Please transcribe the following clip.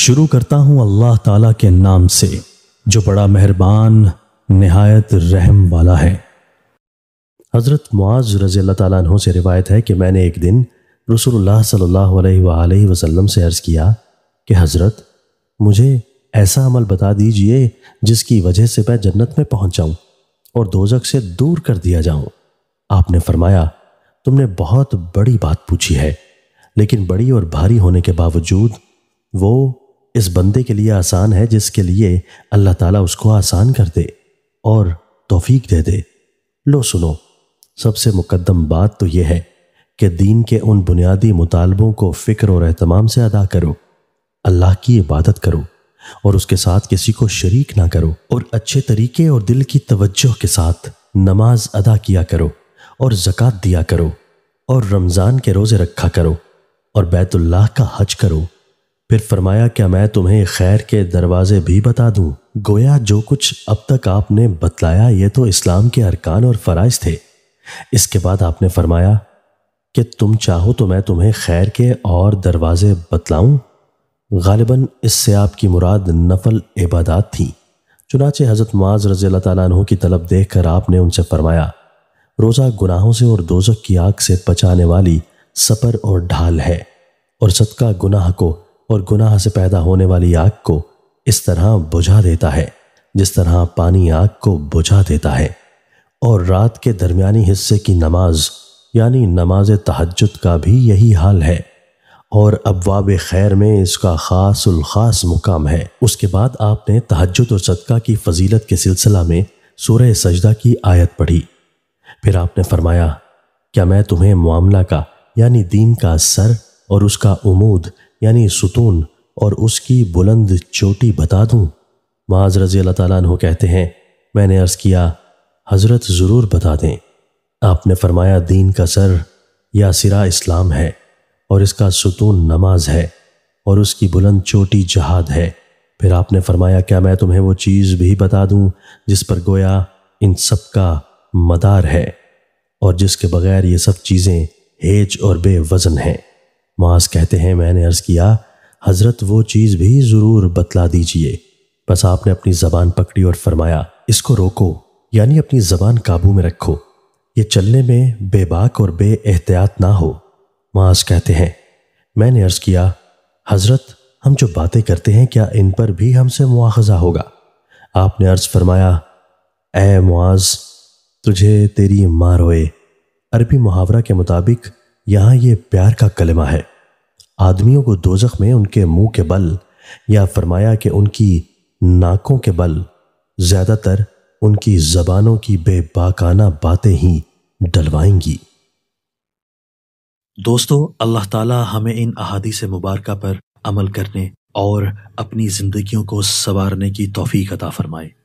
शुरू करता हूं अल्लाह ताला के नाम से जो बड़ा मेहरबान नहायत रहम वाला है हज़रत मुआज रज़ी अल्लाह से रिवायत है कि मैंने एक दिन रसूलुल्लाह सल्लल्लाहु अलैहि वसल्लम से अर्ज़ किया कि हज़रत मुझे ऐसा अमल बता दीजिए जिसकी वजह से मैं जन्नत में पहुंच जाऊं और दोजक से दूर कर दिया जाऊं आपने फरमाया तुमने बहुत बड़ी बात पूछी है लेकिन बड़ी और भारी होने के बावजूद वो इस बंदे के लिए आसान है जिसके लिए अल्लाह ताला उसको आसान कर दे और तौफीक दे दे लो सुनो सबसे मुकदम बात तो यह है कि दीन के उन बुनियादी मुतालबों को फ़िक्र और अहतमाम से अदा करो अल्लाह की इबादत करो और उसके साथ किसी को शरीक ना करो और अच्छे तरीके और दिल की तवज्जो के साथ नमाज अदा किया करो और जक़ात दिया करो और रमज़ान के रोज़े रखा करो और बैतुल्लाह का हज करो फिर फरमाया क्या मैं तुम्हें खैर के दरवाजे भी बता दूं गोया जो कुछ अब तक आपने बतलाया ये तो इस्लाम के अरकान और फ़राइज थे इसके बाद आपने फरमाया कि तुम चाहो तो मैं तुम्हें खैर के और दरवाजे बतलाऊं गालिबा इससे आपकी मुराद नफल इबादत थी चुनाचे हज़रत माज रज़ी तु की तलब देख कर आपने उनसे फरमाया रोज़ा गुनाहों से और दोजक की आग से बचाने वाली सपर और ढाल है और सदका गुनाह को और गुनाह से पैदा होने वाली आग को इस तरह बुझा देता है जिस तरह पानी आग को बुझा देता है और रात के दरमिया हिस्से की नमाज यानी नमाज तहजद का भी यही हाल है और अबवाब खैर में इसका ख़ास खास मुकाम है उसके बाद आपने तहजद और सदका की फजीलत के सिलसिला में सूरह सजदा की आयत पढ़ी फिर आपने फरमाया क्या मैं तुम्हें मामला का यानी दीन का सर और उसका उमूद यानी सुतून और उसकी बुलंद चोटी बता दूं माज रजी अल्लाह तु कहते हैं मैंने अर्ज़ किया हज़रत ज़रूर बता दें आपने फरमाया दीन का सर या सिरा इस्लाम है और इसका सुतून नमाज है और उसकी बुलंद चोटी जहाद है फिर आपने फरमाया क्या मैं तुम्हें वो चीज़ भी बता दूं जिस पर गोया इन सब का मदार है और जिसके बगैर ये सब चीज़ें हेज और बेवज़न हैं मास कहते हैं मैंने अर्ज़ किया हज़रत वो चीज़ भी ज़रूर बतला दीजिए बस आपने अपनी ज़बान पकड़ी और फरमाया इसको रोको यानी अपनी ज़बान काबू में रखो ये चलने में बेबाक और बे एहतियात ना हो माज कहते हैं मैंने अर्ज़ किया हज़रत हम जो बातें करते हैं क्या इन पर भी हमसे मुआखजा होगा आपने अर्ज़ फरमाया ए मुआज तुझे तेरी मारोए अरबी मुहावरा के मुताबिक यहाँ ये प्यार का कलमा है आदमियों को दोजख में उनके मुंह के बल या फरमाया कि उनकी नाकों के बल ज़्यादातर उनकी जबानों की बेबाकाना बातें ही डलवाएंगी दोस्तों अल्लाह ताला हमें इन अहादी से मुबारक पर अमल करने और अपनी ज़िंदगियों को संवारने की तोफ़ी अता फरमाए